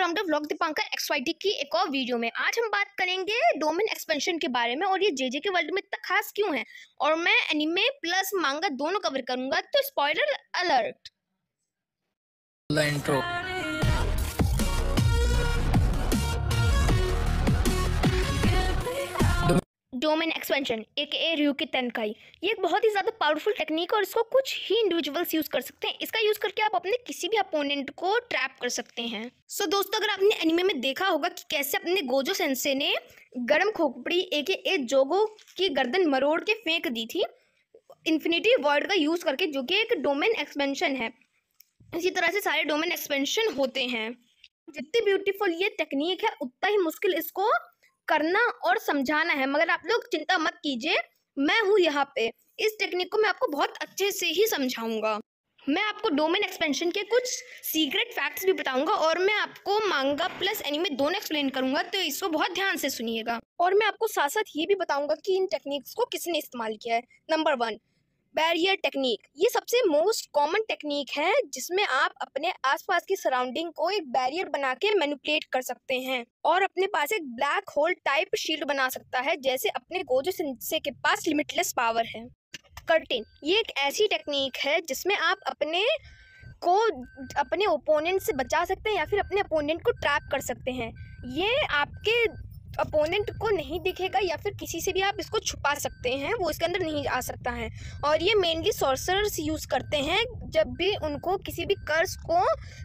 welcome to vlog Dipankar T की एक और वीडियो में आज हम बात करेंगे डोमेन एक्सपेंशन के बारे में और ये जेजे के वर्ल्ड में इतना खास क्यों है और मैं एनिमे प्लस मांगा दोनों कवर करूंगा तो spoiler alert intro domain expansion एक ए रू की तनखाई ये एक बहुत ही ज़्यादा पावरफुल टेक्निक है और इसको कुछ ही इंडिविजुअल्स यूज़ कर सकते हैं इसका यूज़ करके आप अपने किसी भी अपोनेंट को ट्रैप कर सकते हैं सो so, दोस्तों अगर आपने एनिमे में देखा होगा कि कैसे अपने गोजो सेंसे ने गर्म खोपड़ी एक ए जोगो की गर्दन मरोड़ के फेंक दी थी इन्फिनिटी वर्ड का यूज़ करके जो कि एक डोमेन एक्सपेंशन है इसी तरह से सारे डोमेन एक्सपेंशन होते हैं जितनी ब्यूटीफुल ये टेक्निक है उतना ही मुश्किल इसको करना और समझाना है मगर आप लोग चिंता मत कीजिए मैं हूँ यहाँ पे इस टेक्निक को मैं आपको बहुत अच्छे से ही समझाऊंगा मैं आपको डोमेन एक्सपेंशन के कुछ सीक्रेट फैक्ट्स भी बताऊंगा और मैं आपको मांगा प्लस एनिमे दोनों एक्सप्लेन करूंगा तो इसको बहुत ध्यान से सुनिएगा और मैं आपको साथ साथ ये भी बताऊंगा कि इन टेक्निक्स को किसने इस्तेमाल किया है नंबर वन बैरियर टेक्निक ये सबसे मोस्ट कॉमन टेक्निक है जिसमें आप अपने आसपास की सराउंडिंग को एक बैरियर बना के मैनिपुलेट कर सकते हैं और अपने पास एक ब्लैक होल टाइप शील्ड बना सकता है जैसे अपने गोजो सिंसे के पास लिमिटलेस पावर है कर्टिन ये एक ऐसी टेक्निक है जिसमें आप अपने को अपने ओपोनेंट से बचा सकते हैं या फिर अपने ओपोनेंट को ट्रैप कर सकते हैं ये आपके अपोनेंट को नहीं दिखेगा या फिर किसी से भी आप इसको छुपा सकते हैं वो इसके अंदर नहीं आ सकता है और ये मेनली सोर्सर्स यूज़ करते हैं जब भी उनको किसी भी कर्ज को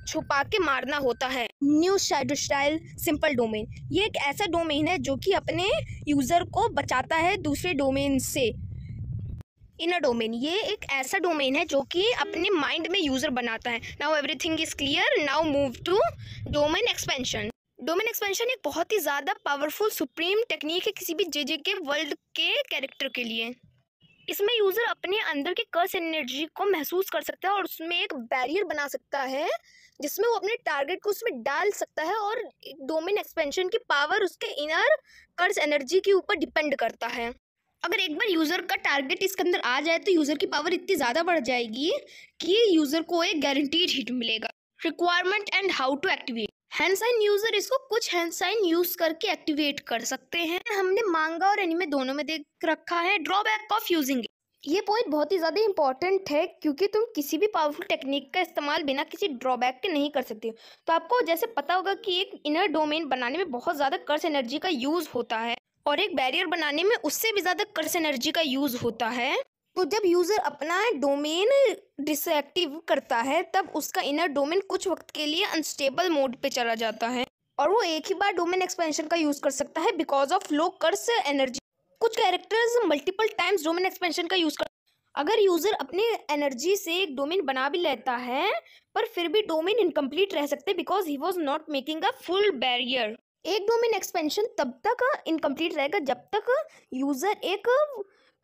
छुपा के मारना होता है new shadow style simple domain ये एक ऐसा डोमेन है जो कि अपने यूज़र को बचाता है दूसरे डोमेन से इनर डोमेन ये एक ऐसा डोमेन है जो कि अपने माइंड में यूज़र बनाता है now everything is clear now move to domain expansion domain expansion एक बहुत ही ज़्यादा पावरफुल सुप्रीम टेक्निक है किसी भी जे जे के वर्ल्ड के कैरेक्टर के लिए इसमें यूज़र अपने अंदर के कर्स एनर्जी को महसूस कर सकता है और उसमें एक बैरियर बना सकता है जिसमें वो अपने टारगेट को उसमें डाल सकता है और डोमेन एक्सपेंशन की पावर उसके इनर कर्स एनर्जी के ऊपर डिपेंड करता है अगर एक बार यूज़र का टारगेट इसके अंदर आ जाए तो यूज़र की पावर इतनी ज़्यादा बढ़ जाएगी कि यूज़र को एक गारंटीड हिट मिलेगा requirement and how to activate hand sign user इसको कुछ हैंड साइन यूज करके एक्टिवेट कर सकते हैं हमने मांगा और एनिमे दोनों में देख रखा है ड्रॉबैक ऑफ यूजिंग ये पॉइंट बहुत ही ज़्यादा इंपॉर्टेंट है क्योंकि तुम किसी भी पावरफुल टेक्निक का इस्तेमाल बिना किसी ड्रॉबैक के नहीं कर सकते हो तो आपको जैसे पता होगा कि एक इनर डोमेन बनाने में बहुत ज़्यादा कर्स एनर्जी का यूज़ होता है और एक बैरियर बनाने में उससे भी ज़्यादा कर्स एनर्जी का यूज़ होता है तो जब यूज़र अपना डोमेन डिसएक्टिव करता है तब उसका इनर डोमेन कुछ वक्त के लिए अनस्टेबल मोड पे चला जाता है और वो एक ही बार डोमेन एक्सपेंशन का यूज़ कर सकता है because of low curse energy कुछ characters multiple times domain expansion का यूज़ कर अगर यूज़र अपनी एनर्जी से एक डोमेन बना भी लेता है पर फिर भी डोमेन इनकम्प्लीट रह सकते because he was not making a full barrier एक डोमेन एक्सपेंशन तब तक इनकम्प्लीट रहेगा जब तक यूज़र एक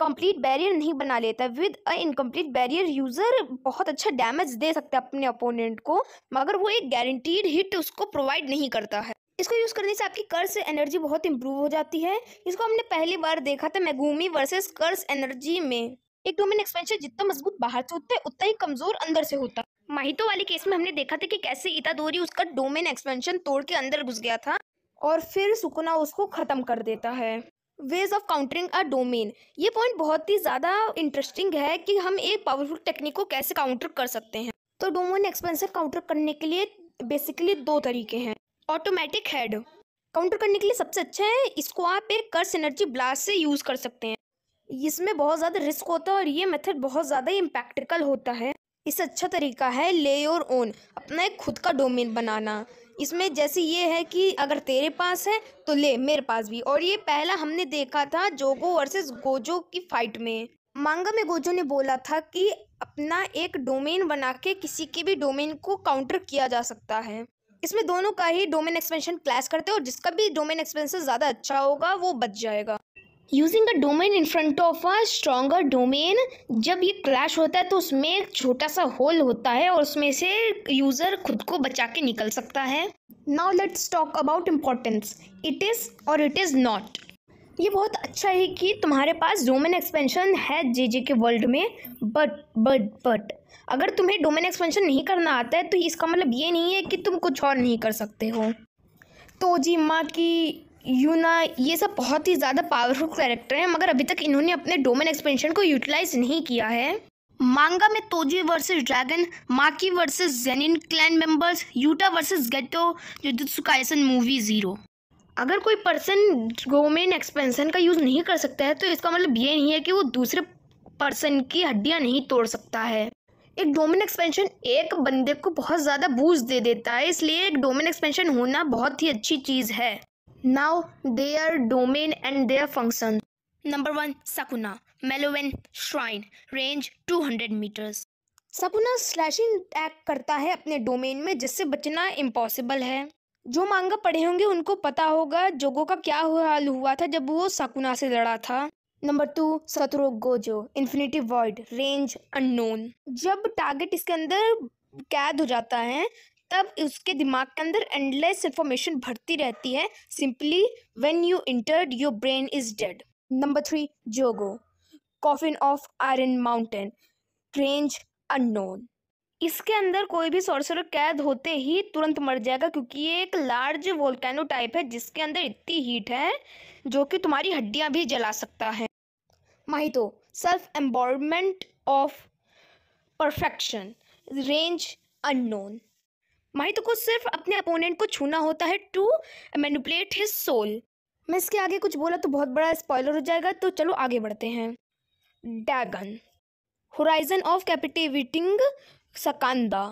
कंप्लीट बैरियर नहीं बना लेता with a incomplete barrier user बहुत अच्छा डैमेज दे सकता है अपने अपोनेंट को मगर वो एक गारंटीड हिट उसको प्रोवाइड नहीं करता है इसको यूज़ करने से आपकी कर्स एनर्जी बहुत इंप्रूव हो जाती है इसको हमने पहली बार देखा था मैगूमी वर्सेस कर्स एनर्जी में एक डोमेन एक्सपेंशन जितना मजबूत बाहर से होता है उतना ही कमजोर अंदर से होता है माहितो वाले केस में हमने देखा था कि कैसे इतादोरी उसका डोमेन एक्सपेंशन तोड़ के अंदर घुस गया था और फिर सुकुना उसको ख़त्म कर देता है ways of countering a domain ये पॉइंट बहुत ही ज़्यादा इंटरेस्टिंग है कि हम एक पावरफुल टेक्निक को कैसे काउंटर कर सकते हैं तो डोमेन एक्सपेंसिव काउंटर करने के लिए बेसिकली दो तरीके हैं ऑटोमेटिक हेड काउंटर करने के लिए सबसे अच्छा है इसको आप एक कर्स एनर्जी ब्लास्ट से यूज़ कर सकते हैं इसमें बहुत ज़्यादा रिस्क होता है और ये मेथड बहुत ज़्यादा इम्पैक्टिकल होता है इससे अच्छा तरीका है ले योर ओन अपना एक खुद का डोमेन बनाना इसमें जैसे ये है कि अगर तेरे पास है तो ले मेरे पास भी और ये पहला हमने देखा था जोगो वर्सेस गोजो की फाइट में मांगा में गोजो ने बोला था कि अपना एक डोमेन बना के किसी के भी डोमेन को काउंटर किया जा सकता है इसमें दोनों का ही डोमेन एक्सपेंशन क्लैश करते हैं और जिसका भी डोमेन एक्सपेंशन ज़्यादा अच्छा होगा वो बच जाएगा using a domain in front of a stronger domain जब ये क्लैश होता है तो उसमें एक छोटा सा होल होता है और उसमें से यूज़र खुद को बचा के निकल सकता है now let's talk about importance it is और इट इज़ नॉट ये बहुत अच्छा है कि तुम्हारे पास डोमेन एक्सपेंशन है जे जे के वर्ल्ड में बट बट बट अगर तुम्हें डोमेन एक्सपेंशन नहीं करना आता है तो इसका मतलब ये नहीं है कि तुम कुछ और नहीं कर सकते हो तो जी माँ की यूना ये सब बहुत ही ज़्यादा पावरफुल कैरेक्टर हैं मगर अभी तक इन्होंने अपने डोमेन एक्सपेंशन को यूटिलाइज नहीं किया है मांगा में Toji versus Dragon Maki versus Zenin clan members Yuta versus Geto Jujutsu movie zero अगर कोई पर्सन डोमेन एक्सपेंशन का यूज़ नहीं कर सकता है तो इसका मतलब ये नहीं है कि वो दूसरे पर्सन की हड्डियाँ नहीं तोड़ सकता है एक डोमेन एक्सपेंशन एक बंदे को बहुत ज़्यादा बूस्ट दे देता है इसलिए एक डोमेन एक्सपेंशन होना बहुत ही अच्छी चीज़ है now their domain and their function Number 1 Sakuna Melowen Shrine Range 200 meters Sukuna slashing attack करता है अपने डोमेन में जिससे बचना इम्पॉसिबल है जो मांगा पढ़े होंगे उनको पता होगा जोगो का क्या हाल हुआ था जब वो सकुना से लड़ा था number two Satoru Gojo infinity void range unknown जब टारगेट इसके अंदर कैद हो जाता है तब उसके दिमाग के अंदर एंडलेस इन्फॉर्मेशन भरती रहती है simply when you entered your brain is dead number three Jogo coffin of iron mountain range unknown इसके अंदर कोई भी सोर्सर कैद होते ही तुरंत मर जाएगा क्योंकि ये एक लार्ज वोल्केनो टाइप है जिसके अंदर इतनी हीट है जो कि तुम्हारी हड्डियां भी जला सकता है Mahito self embodiment of perfection range unknown Mahito को सिर्फ अपने अपोनेंट को छूना होता है टू मैनुपलेट हिज सोल मैं इसके आगे कुछ बोला तो बहुत बड़ा स्पॉयलर हो जाएगा तो चलो आगे बढ़ते हैं Dagon horizon of captivating Skandha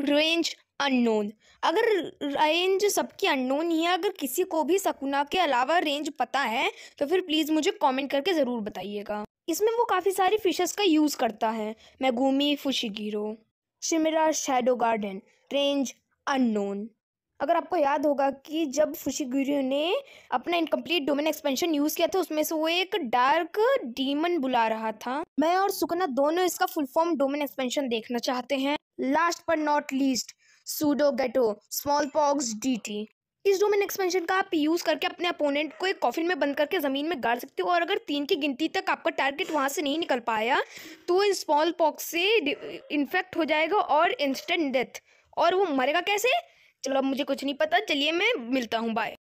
range unknown अगर रेंज सबकी अननोन ही है अगर किसी को भी सकुना के अलावा रेंज पता है तो फिर प्लीज़ मुझे कमेंट करके ज़रूर बताइएगा इसमें वो काफ़ी सारी फिशेस का यूज़ करता है Megumi Fushiguro chimera shadow garden range unknown अगर आपको याद होगा कि जब फुशीगुरु ने अपना इनकम्प्लीट डोमेन एक्सपेंशन यूज़ किया था उसमें से वो एक डार्क डीमन बुला रहा था मैं और सुकना दोनों इसका फुल फॉर्म डोमेन एक्सपेंशन देखना चाहते हैं लास्ट पर not least pseudo Geto smallpox deity इस डोमेन एक्सपेंशन का आप यूज़ करके अपने अपोनेंट को एक कॉफिन में बंद करके ज़मीन में गाड़ सकते हो और अगर तीन की गिनती तक आपका टारगेट वहां से नहीं निकल पाया तो स्मॉल पॉक्स से इन्फेक्ट हो जाएगा और इंस्टेंट डेथ और वो मरेगा कैसे चलो अब मुझे कुछ नहीं पता चलिए मैं मिलता हूँ बाय